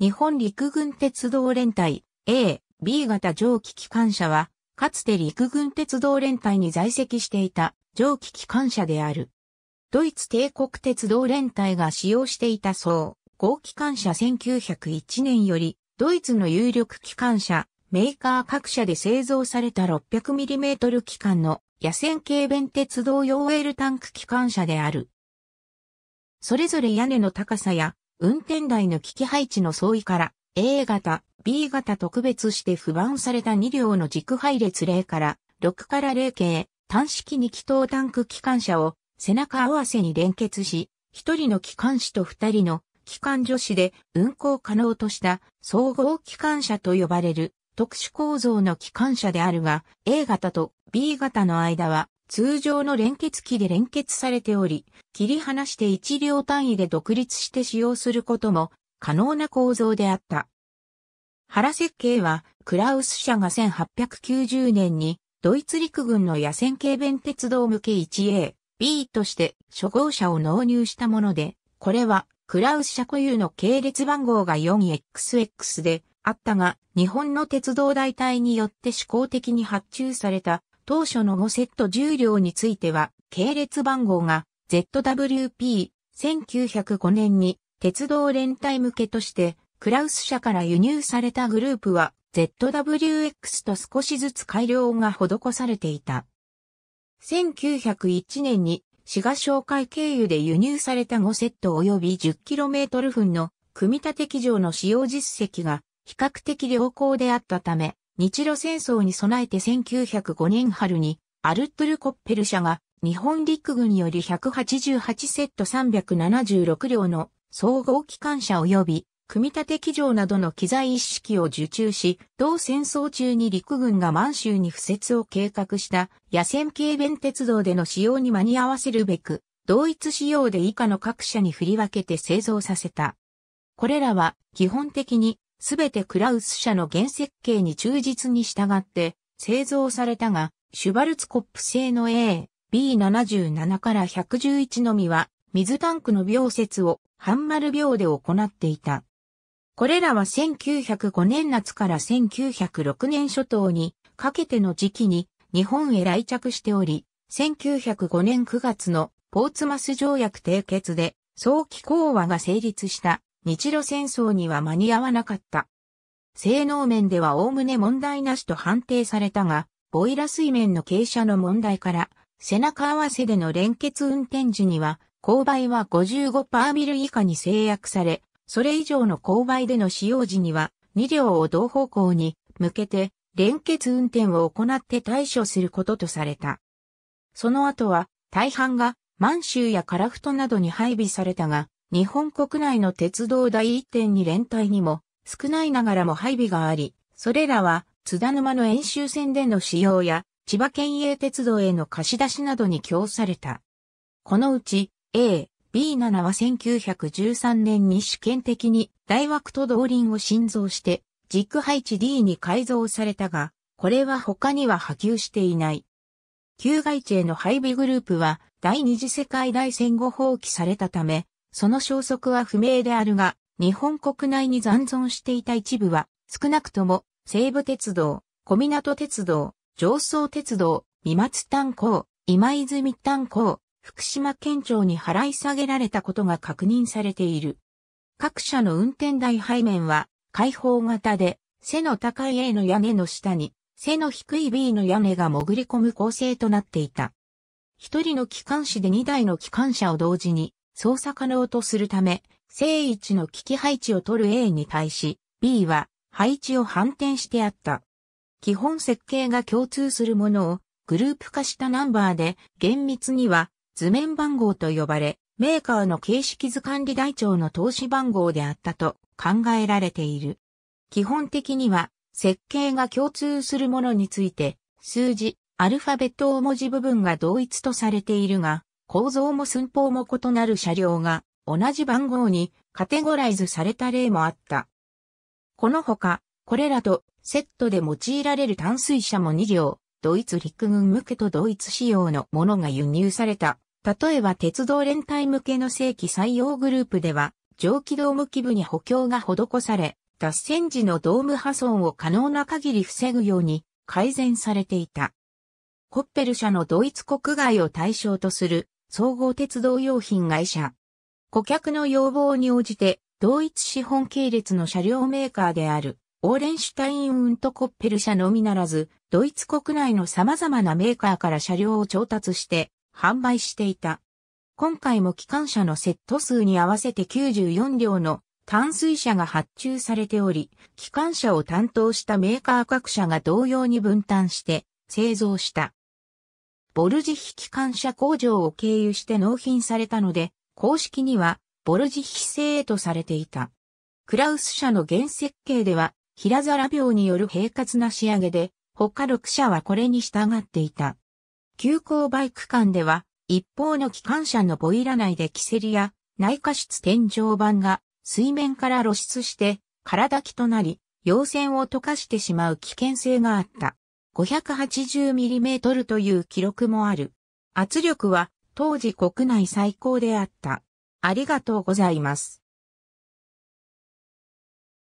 日本陸軍鉄道連隊 A、B 型蒸気機関車は、かつて陸軍鉄道連隊に在籍していた蒸気機関車である。ドイツ帝国鉄道連隊が使用していたそう、合機関車1901年より、ドイツの有力機関車、メーカー各社で製造された 600mm 機関の野戦軽便鉄道用エールタンク機関車である。それぞれ屋根の高さや運転台の機器配置の相違から A 型、B 型特別して不安された2両の軸配列0から6から0系単式2気筒タンク機関車を背中合わせに連結し、1人の機関士と2人の機関助士で運行可能とした総合機関車と呼ばれる特殊構造の機関車であるが、A 型と B 型の間は通常の連結機で連結されており、切り離して一両単位で独立して使用することも可能な構造であった。原設計は、クラウス社が1890年に、ドイツ陸軍の野戦軽便鉄道向け 1A、B として初号車を納入したもので、これは、クラウス社固有の系列番号が 4XX であったが、日本の鉄道代替によって試行的に発注された当初の5セット重量については、系列番号が ZWP1905 年に鉄道連帯向けとしてクラウス社から輸入されたグループは ZWX と少しずつ改良が施されていた。1901年に滋賀商会経由で輸入された5セット及び 10km 分の組み立て機場の使用実績が比較的良好であったため、日露戦争に備えて1905年春にアルトゥルコッペル社が日本陸軍より188セット376両の総合機関車及び組み立て機場などの機材一式を受注し、同戦争中に陸軍が満州に付設を計画した野戦軽便鉄道での使用に間に合わせるべく、同一仕様で以下の各社に振り分けて製造させた。これらは基本的にすべてクラウス社の原設計に忠実に従って製造されたが、シュバルツコップ製の A、B77 から111のみは、水タンクの描説を半丸秒で行っていた。これらは1905年夏から1906年初頭にかけての時期に日本へ来着しており、1905年9月のポーツマス条約締結で早期講和が成立した日露戦争には間に合わなかった。性能面では概ね問題なしと判定されたが、ボイラ水面の傾斜の問題から、背中合わせでの連結運転時には、勾配は55パーミル以下に制約され、それ以上の勾配での使用時には、2両を同方向に向けて連結運転を行って対処することとされた。その後は、大半が満州や樺太などに配備されたが、日本国内の鉄道第1.2連隊にも少ないながらも配備があり、それらは津田沼の演習戦での使用や千葉県営鉄道への貸し出しなどに供された。このうち A、B7 は1913年に主権的に大枠と動輪を新造して軸配置 D に改造されたが、これは他には波及していない。旧外地への配備グループは第二次世界大戦後放棄されたため、その消息は不明であるが、日本国内に残存していた一部は、少なくとも、西武鉄道、小港鉄道、上総鉄道、三松炭鉱、今泉炭鉱、福島県庁に払い下げられたことが確認されている。各社の運転台背面は、開放型で、背の高い A の屋根の下に、背の低い B の屋根が潜り込む構成となっていた。一人の機関士で二台の機関車を同時に操作可能とするため、正位置の機器配置を取る A に対し、B は配置を反転してあった。基本設計が共通するものをグループ化したナンバーで厳密には図面番号と呼ばれ、メーカーの形式図管理台帳の投資番号であったと考えられている。基本的には設計が共通するものについて数字、アルファベット大文字部分が同一とされているが、構造も寸法も異なる車両が同じ番号にカテゴライズされた例もあった。このほか、これらとセットで用いられる淡水車も2両、ドイツ陸軍向けとドイツ仕様のものが輸入された。例えば鉄道連隊向けの正規採用グループでは、上気道向き部に補強が施され、脱線時のドーム破損を可能な限り防ぐように改善されていた。コッペル社のドイツ国外を対象とする総合鉄道用品会社。顧客の要望に応じて、同一資本系列の車両メーカーである、オーレンシュタイン・ウントコッペル社のみならず、ドイツ国内の様々なメーカーから車両を調達して販売していた。今回も機関車のセット数に合わせて94両の淡水車が発注されており、機関車を担当したメーカー各社が同様に分担して製造した。ボルジヒ機関車工場を経由して納品されたので、公式にはボルジヒ製とされていた。クラウス社の原設計では、平皿病による平滑な仕上げで、他6社はこれに従っていた。急行バイク間では、一方の機関車のボイラ内でキセリや内科室天井板が水面から露出して空抱きとなり、溶線を溶かしてしまう危険性があった。580mm という記録もある。圧力は当時国内最高であった。ありがとうございます。